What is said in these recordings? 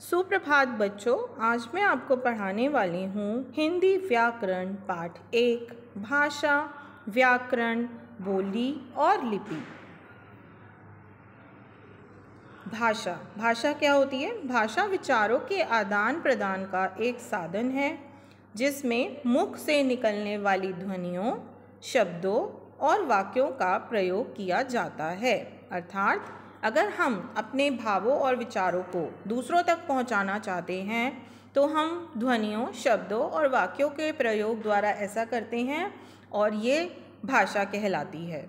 सुप्रभात बच्चों आज मैं आपको पढ़ाने वाली हूँ हिंदी व्याकरण पाठ एक भाषा व्याकरण बोली और लिपि भाषा भाषा क्या होती है भाषा विचारों के आदान प्रदान का एक साधन है जिसमें मुख से निकलने वाली ध्वनियों शब्दों और वाक्यों का प्रयोग किया जाता है अर्थात अगर हम अपने भावों और विचारों को दूसरों तक पहुंचाना चाहते हैं तो हम ध्वनियों शब्दों और वाक्यों के प्रयोग द्वारा ऐसा करते हैं और ये भाषा कहलाती है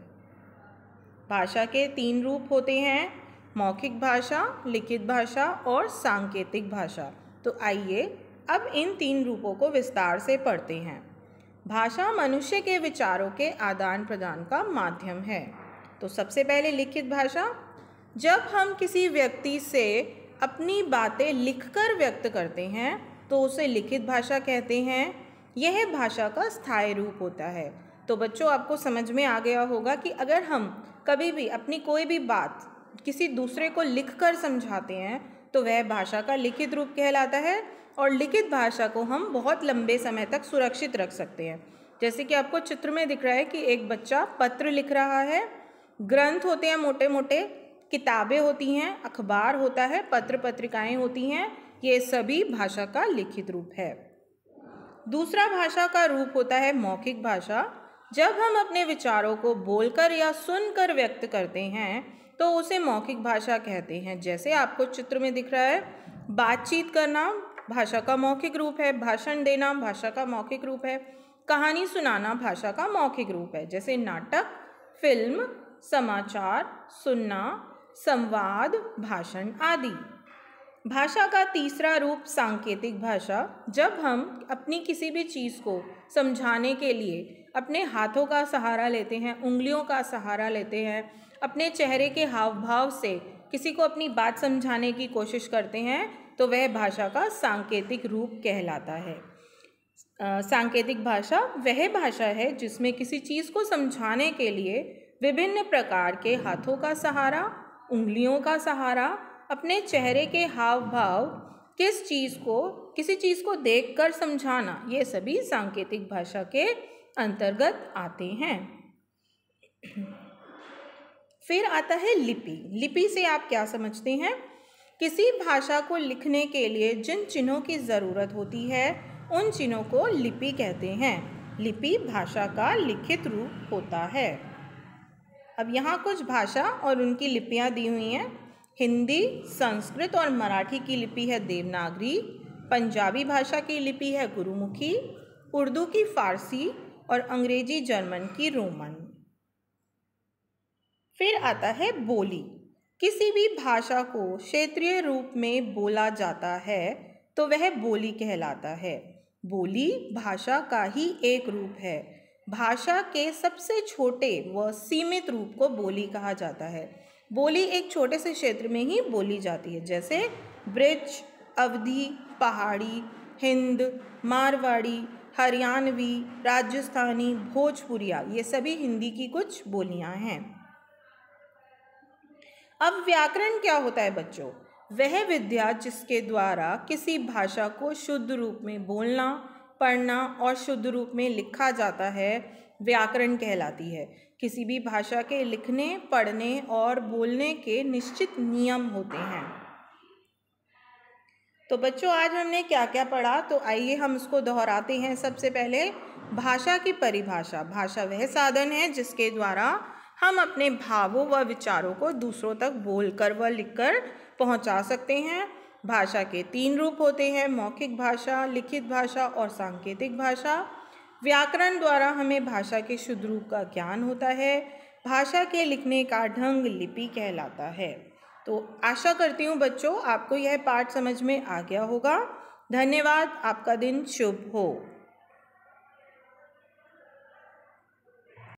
भाषा के तीन रूप होते हैं मौखिक भाषा लिखित भाषा और सांकेतिक भाषा तो आइए अब इन तीन रूपों को विस्तार से पढ़ते हैं भाषा मनुष्य के विचारों के आदान प्रदान का माध्यम है तो सबसे पहले लिखित भाषा जब हम किसी व्यक्ति से अपनी बातें लिखकर व्यक्त करते हैं तो उसे लिखित भाषा कहते हैं यह भाषा का स्थायी रूप होता है तो बच्चों आपको समझ में आ गया होगा कि अगर हम कभी भी अपनी कोई भी बात किसी दूसरे को लिखकर समझाते हैं तो वह भाषा का लिखित रूप कहलाता है और लिखित भाषा को हम बहुत लंबे समय तक सुरक्षित रख सकते हैं जैसे कि आपको चित्र में दिख रहा है कि एक बच्चा पत्र लिख रहा है ग्रंथ होते हैं मोटे मोटे किताबें होती हैं अखबार होता है पत्र पत्रिकाएं होती हैं ये सभी भाषा का लिखित रूप है दूसरा भाषा का रूप होता है मौखिक भाषा जब हम अपने विचारों को बोलकर या सुनकर व्यक्त करते हैं तो उसे मौखिक भाषा कहते हैं जैसे आपको चित्र में दिख रहा है बातचीत करना भाषा का मौखिक रूप है भाषण देना भाषा का मौखिक रूप है कहानी सुनाना भाषा का मौखिक रूप है जैसे नाटक फिल्म समाचार सुनना संवाद भाषण आदि भाषा का तीसरा रूप सांकेतिक भाषा जब हम अपनी किसी भी चीज़ को समझाने के लिए अपने हाथों का सहारा लेते हैं उंगलियों का सहारा लेते हैं अपने चेहरे के हाव भाव से किसी को अपनी बात समझाने की कोशिश करते हैं तो वह भाषा का सांकेतिक रूप कहलाता है आ, सांकेतिक भाषा वह भाषा है जिसमें किसी चीज़ को समझाने के लिए विभिन्न प्रकार के हाथों का सहारा उंगलियों का सहारा अपने चेहरे के हाव भाव किस चीज़ को किसी चीज़ को देखकर समझाना ये सभी सांकेतिक भाषा के अंतर्गत आते हैं फिर आता है लिपि लिपि से आप क्या समझते हैं किसी भाषा को लिखने के लिए जिन चिन्हों की ज़रूरत होती है उन चिन्हों को लिपि कहते हैं लिपि भाषा का लिखित रूप होता है अब यहाँ कुछ भाषा और उनकी लिपियाँ दी हुई हैं हिंदी संस्कृत और मराठी की लिपि है देवनागरी पंजाबी भाषा की लिपि है गुरुमुखी उर्दू की फारसी और अंग्रेजी जर्मन की रोमन फिर आता है बोली किसी भी भाषा को क्षेत्रीय रूप में बोला जाता है तो वह बोली कहलाता है बोली भाषा का ही एक रूप है भाषा के सबसे छोटे व सीमित रूप को बोली कहा जाता है बोली एक छोटे से क्षेत्र में ही बोली जाती है जैसे ब्रिज अवधि पहाड़ी हिंद मारवाड़ी हरियाणवी राजस्थानी भोजपुरिया ये सभी हिंदी की कुछ बोलियां हैं अब व्याकरण क्या होता है बच्चों वह विद्या जिसके द्वारा किसी भाषा को शुद्ध रूप में बोलना पढ़ना और शुद्ध रूप में लिखा जाता है व्याकरण कहलाती है किसी भी भाषा के लिखने पढ़ने और बोलने के निश्चित नियम होते हैं तो बच्चों आज हमने क्या क्या पढ़ा तो आइए हम उसको दोहराते हैं सबसे पहले भाषा की परिभाषा भाषा वह साधन है जिसके द्वारा हम अपने भावों व विचारों को दूसरों तक बोलकर व लिखकर पहुंचा सकते हैं भाषा के तीन रूप होते हैं मौखिक भाषा लिखित भाषा और सांकेतिक भाषा व्याकरण द्वारा हमें भाषा के शुद्ध रूप का ज्ञान होता है भाषा के लिखने का ढंग लिपि कहलाता है तो आशा करती हूँ बच्चों आपको यह पाठ समझ में आ गया होगा धन्यवाद आपका दिन शुभ हो